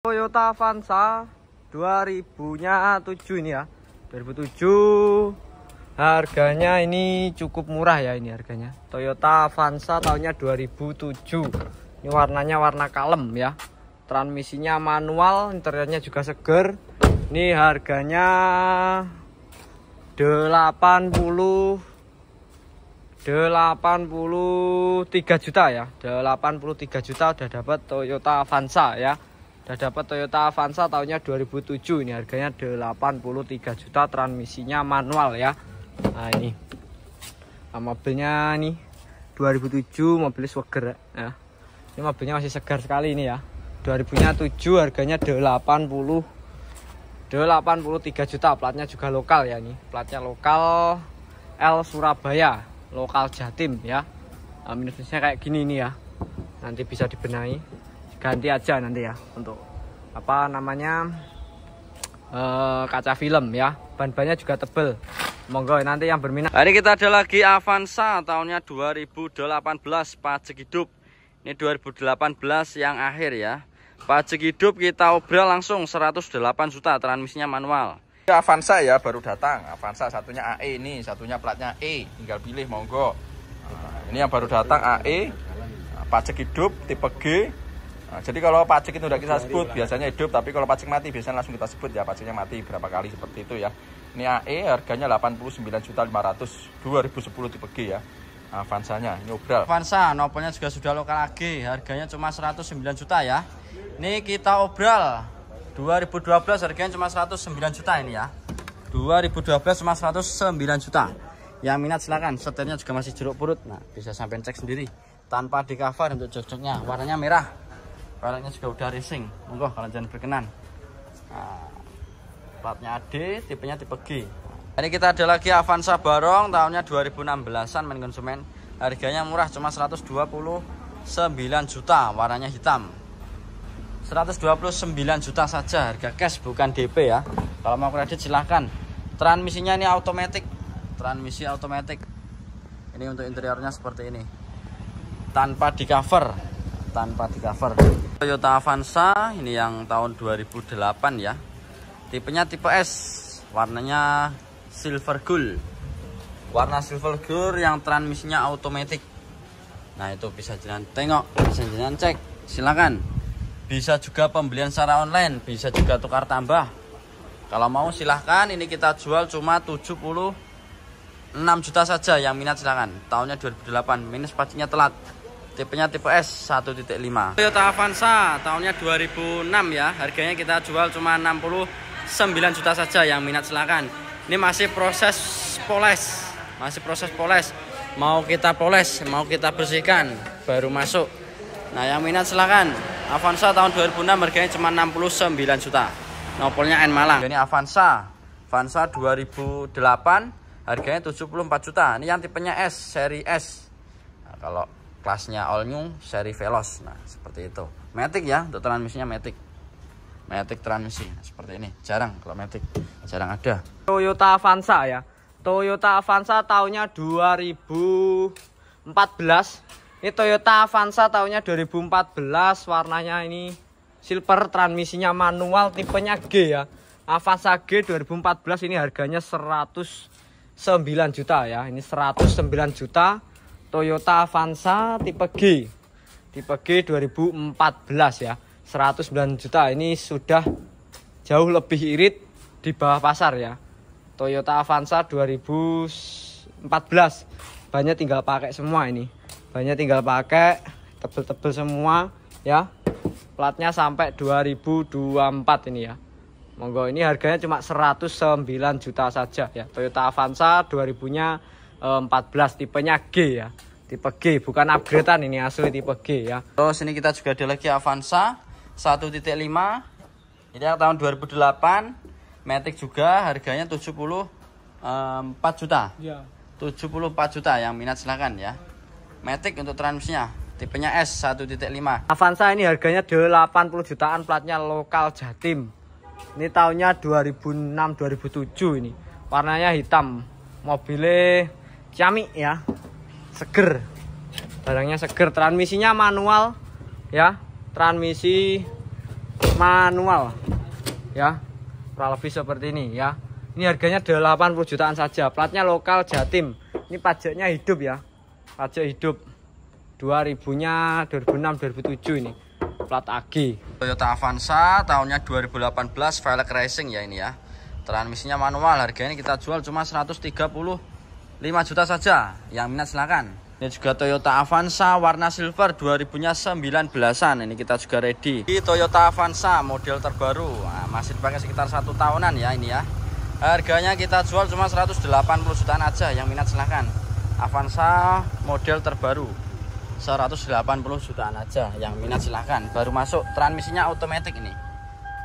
Toyota Avanza 2007 ini ya 2007 harganya ini cukup murah ya ini harganya Toyota Avanza tahunnya 2007 ini warnanya warna kalem ya transmisinya manual interiornya juga seger ini harganya 80 83 juta ya 83 juta udah dapat Toyota Avanza ya Udah dapat Toyota Avanza tahunnya 2007 ini harganya 83 juta transmisinya manual ya. Nah ini. Nah, mobilnya nih 2007 mobil Swagger ya. Ini mobilnya masih segar sekali ini ya. 2007 harganya 80 83 juta platnya juga lokal ya nih platnya lokal L Surabaya lokal Jatim ya nah, minusnya kayak gini nih ya nanti bisa dibenahi ganti aja nanti ya untuk apa namanya uh, kaca film ya ban-bannya juga tebel monggo nanti yang berminat hari kita ada lagi Avanza tahunnya 2018 pajak hidup ini 2018 yang akhir ya pajak hidup kita obral langsung 108 juta transmisinya manual ini Avanza ya baru datang Avanza satunya AE ini satunya platnya E tinggal pilih monggo nah, ini yang baru datang AE pajak hidup tipe G Nah, jadi kalau pacik itu udah kita sebut biasanya hidup, tapi kalau pacik mati biasanya langsung kita sebut ya paciknya mati berapa kali seperti itu ya. Ini AE harganya juta 89.500 2010 tipe G ya. Avanzanya nah, ini obral. Avanza nopelnya juga sudah lokal lagi, harganya cuma 109 juta ya. Ini kita obral 2012 harganya cuma 109 juta ini ya. 2012 cuma 109 juta. Yang minat silakan, setirnya juga masih jeruk purut. Nah, bisa sampai cek sendiri tanpa di cover untuk jok-joknya. Warnanya merah peleknya juga udah racing monggo kalau jangan berkenan nah, platnya AD tipenya tipe G ini kita ada lagi Avanza Barong tahunnya 2016an main konsumen harganya murah cuma 129 juta warnanya hitam 129 juta saja harga cash bukan DP ya kalau mau kredit silahkan transmisinya ini otomatis transmisi otomatis ini untuk interiornya seperti ini tanpa di cover tanpa di cover Toyota Avanza ini yang tahun 2008 ya tipenya tipe S warnanya silver gold warna silver gold yang transmisinya automatic nah itu bisa jalan tengok bisa jalan cek silakan bisa juga pembelian secara online bisa juga tukar tambah kalau mau silahkan ini kita jual cuma 76 juta saja yang minat silahkan tahunnya 2008 minus pacinya telat tipenya tipe S 1.5 Toyota Avanza tahunnya 2006 ya harganya kita jual cuma 69 juta saja yang minat silakan ini masih proses poles masih proses poles mau kita poles mau kita bersihkan baru masuk nah yang minat silakan Avanza tahun 2006 harganya cuma 69 juta nopolnya N Malang ini Avanza Avanza 2008 harganya 74 juta ini yang tipenya S seri S nah, kalau kelasnya all new seri Veloz nah seperti itu Matic ya untuk transmisinya Matic Matic transmisi nah, seperti ini jarang kalau Matic jarang ada Toyota Avanza ya Toyota Avanza tahunnya 2014 ini Toyota Avanza tahunnya 2014 warnanya ini silver transmisinya manual tipenya G ya Avanza G 2014 ini harganya 109 juta ya ini 109 juta Toyota Avanza tipe G tipe G 2014 ya 109 juta ini sudah jauh lebih irit di bawah pasar ya Toyota Avanza 2014 banyak tinggal pakai semua ini banyak tinggal pakai tebel-tebel semua ya platnya sampai 2024 ini ya monggo ini harganya cuma 109 juta saja ya Toyota Avanza 2000 nya 14 eh, tipenya G ya tipe G bukan upgradean ini asli tipe G ya terus ini kita juga ada lagi Avanza 1.5 ini tahun 2008 Matic juga harganya 74 eh, juta ya. 74 juta yang minat silahkan ya Matic untuk transmisinya tipenya S 1.5 Avanza ini harganya 80 jutaan platnya lokal Jatim ini tahunnya 2006 2007 ini warnanya hitam mobilnya Xiaomi ya seger barangnya seger transmisinya manual ya transmisi manual ya kurang lebih seperti ini ya ini harganya 80 jutaan saja platnya lokal Jatim ini pajaknya hidup ya pajak hidup 2000 nya 2006 2007 ini plat AG Toyota Avanza tahunnya 2018 velg racing ya ini ya transmisinya manual harganya kita jual cuma 130 5 juta saja. Yang minat silahkan Ini juga Toyota Avanza warna silver 2019 an Ini kita juga ready. Ini Toyota Avanza model terbaru. Nah, masih dipakai sekitar satu tahunan ya ini ya. Harganya kita jual cuma 180 jutaan aja. Yang minat silahkan. Avanza model terbaru. 180 jutaan aja. Yang minat silahkan. Baru masuk transmisinya otomatis ini.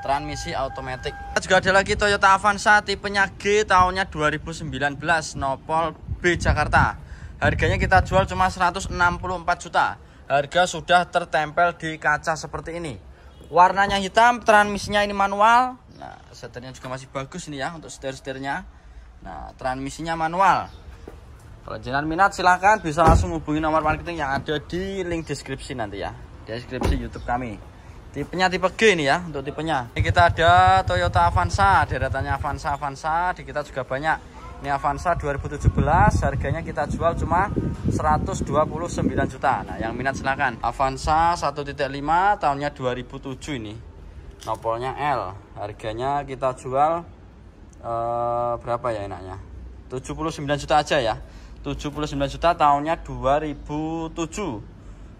Transmisi otomatis. Juga ada lagi Toyota Avanza tipenya G tahunnya 2019 nopol B Jakarta. Harganya kita jual cuma 164 juta. Harga sudah tertempel di kaca seperti ini. Warnanya hitam, transmisinya ini manual. Nah, setirnya juga masih bagus ini ya untuk setir-setirnya. Nah, transmisinya manual. Kalau jenengan minat silahkan bisa langsung hubungi nomor marketing yang ada di link deskripsi nanti ya. Deskripsi YouTube kami. Tipenya tipe G ini ya untuk tipenya. Ini kita ada Toyota Avanza, deretannya Avanza Avanza, di kita juga banyak. Ini Avanza 2017 harganya kita jual cuma 129 juta. Nah, yang minat silakan. Avanza 1.5 tahunnya 2007 ini. Nopolnya L. Harganya kita jual uh, berapa ya enaknya? 79 juta aja ya. 79 juta tahunnya 2007.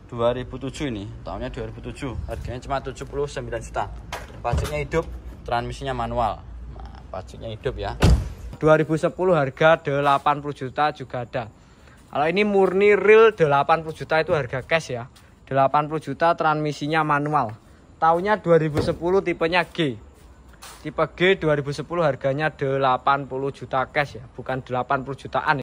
2007 ini, tahunnya 2007. Harganya cuma 79 juta. Pajaknya hidup, transmisinya manual. Nah, pajaknya hidup ya. 2010 harga 80 juta juga ada kalau ini murni real 80 juta itu harga cash ya 80 juta transmisinya manual tahunnya 2010 tipenya G tipe G 2010 harganya 80 juta cash ya bukan 80 jutaan ya.